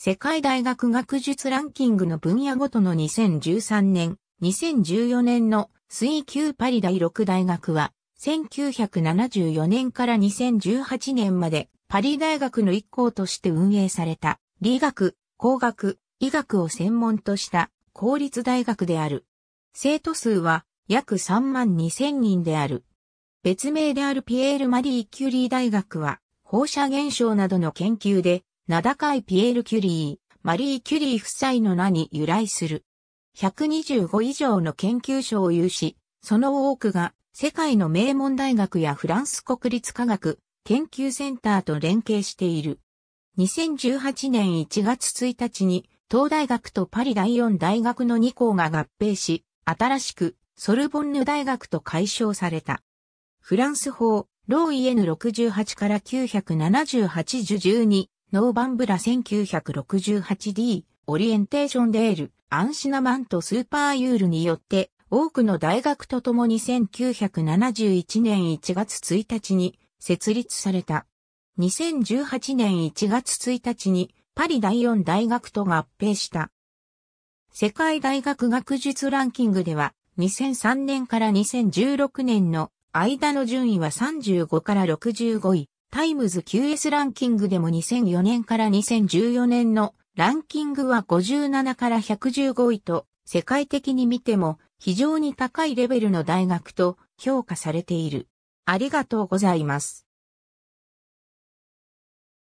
世界大学学術ランキングの分野ごとの2013年、2014年の水球パリ第6大学は、1974年から2018年までパリ大学の一校として運営された理学、工学、医学を専門とした公立大学である。生徒数は約3万2000人である。別名であるピエール・マリー・キュリー大学は放射現象などの研究で名高いピエール・キュリー、マリー・キュリー夫妻の名に由来する。125以上の研究所を有し、その多くが世界の名門大学やフランス国立科学研究センターと連携している。2018年1月1日に東大学とパリ第4大学の2校が合併し、新しくソルボンヌ大学と解消された。フランス法、ローイエヌ6 8から978受12ノーバンブラ 1968D、オリエンテーションデール、アンシナマントスーパーユールによって、多くの大学とともに1971年1月1日に設立された。2018年1月1日にパリ第4大学と合併した。世界大学学術ランキングでは2003年から2016年の間の順位は35から65位、タイムズ QS ランキングでも2004年から2014年のランキングは57から115位と、世界的に見ても非常に高いレベルの大学と評価されている。ありがとうございます。